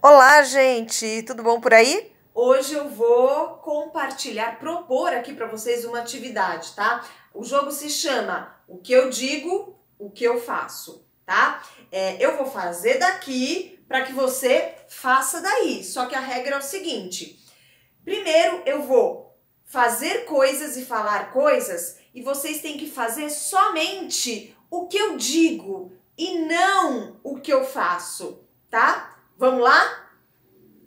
Olá, gente! Tudo bom por aí? Hoje eu vou compartilhar, propor aqui para vocês uma atividade, tá? O jogo se chama O que eu digo, o que eu faço, tá? É, eu vou fazer daqui para que você faça daí. Só que a regra é o seguinte: primeiro eu vou fazer coisas e falar coisas, e vocês têm que fazer somente o que eu digo e não o que eu faço, tá? Vamos lá?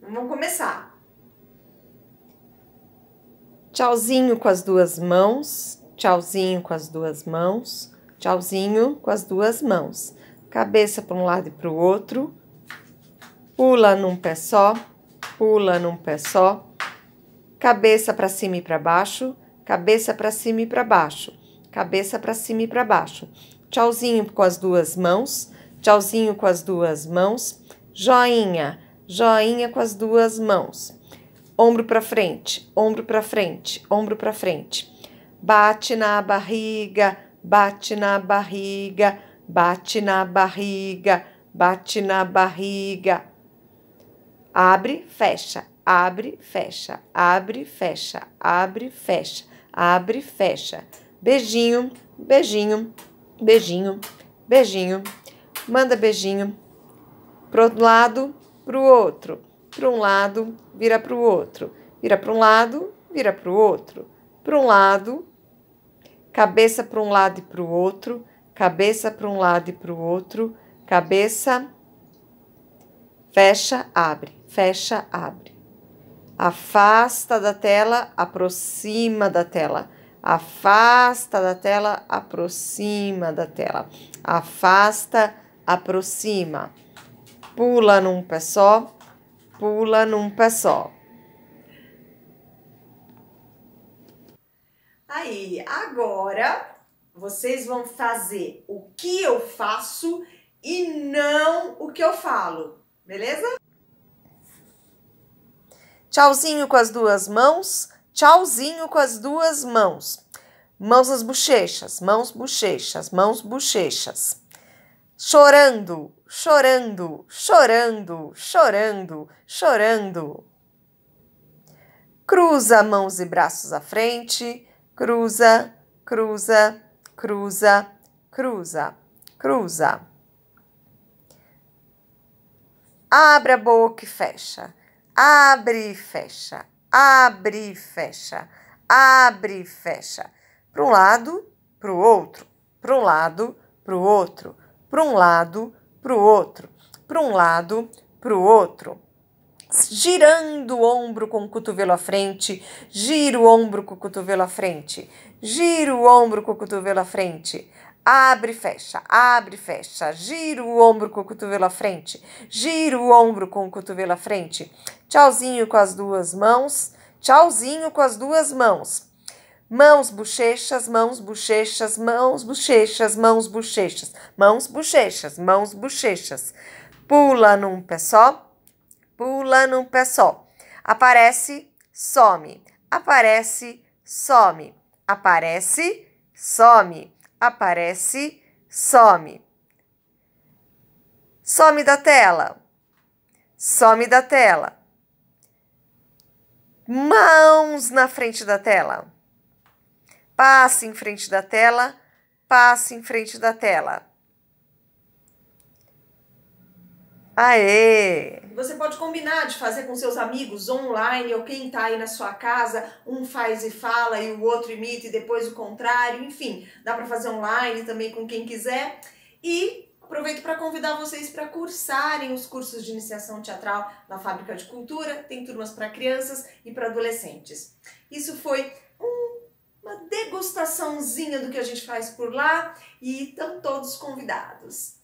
Vamos começar. Tchauzinho com as duas mãos, tchauzinho com as duas mãos, tchauzinho com as duas mãos. Cabeça para um lado e para o outro. Pula num pé só, pula num pé só. Cabeça para cima e para baixo, cabeça para cima e para baixo, cabeça para cima e para baixo. Tchauzinho com as duas mãos, tchauzinho com as duas mãos joinha, joinha com as duas mãos. Ombro para frente, ombro para frente, ombro para frente. Bate na barriga, bate na barriga, bate na barriga, bate na barriga. Abre, fecha, abre, fecha, abre, fecha, abre, fecha, abre, fecha. Beijinho, beijinho, beijinho, beijinho. Manda beijinho para um lado, para o outro, para um lado, vira para o outro, vira para um lado, vira para o outro, para um lado, cabeça para um lado e para o outro, cabeça para um lado e para o outro, cabeça, fecha, abre, fecha, abre. Afasta da tela, aproxima da tela. Afasta da tela, aproxima da tela. Afasta, aproxima pula num pé só, pula num pé só. Aí, agora vocês vão fazer o que eu faço e não o que eu falo, beleza? Tchauzinho com as duas mãos, tchauzinho com as duas mãos. Mãos nas bochechas, mãos bochechas, mãos bochechas. Chorando, chorando, chorando, chorando, chorando. Cruza mãos e braços à frente, cruza, cruza, cruza, cruza, cruza. Abre a boca e fecha, abre e fecha, abre e fecha, abre e fecha. Para um lado, para o outro, para um lado, para o outro, para um lado, para o outro, para um lado, para o outro. Girando o ombro com o cotovelo à frente, giro o ombro com o cotovelo à frente, giro o ombro com o cotovelo à frente. Abre, fecha, abre, fecha. giro o ombro com o cotovelo à frente. giro o ombro com o cotovelo à frente. Tchauzinho com as duas mãos. Tchauzinho com as duas mãos. Mãos, bochechas, mãos, bochechas, mãos, bochechas, mãos, bochechas, mãos, bochechas, mãos, bochechas. Pula num pé só, pula num pé só. Aparece, some. Aparece, some. Aparece, some. Aparece, some. Some da tela. Some da tela. Mãos na frente da tela passe em frente da tela, passe em frente da tela. Aê! Você pode combinar de fazer com seus amigos online ou quem está aí na sua casa, um faz e fala e o outro imita e depois o contrário, enfim, dá para fazer online também com quem quiser. E aproveito para convidar vocês para cursarem os cursos de iniciação teatral na Fábrica de Cultura, tem turmas para crianças e para adolescentes. Isso foi um uma degustaçãozinha do que a gente faz por lá e estão todos convidados.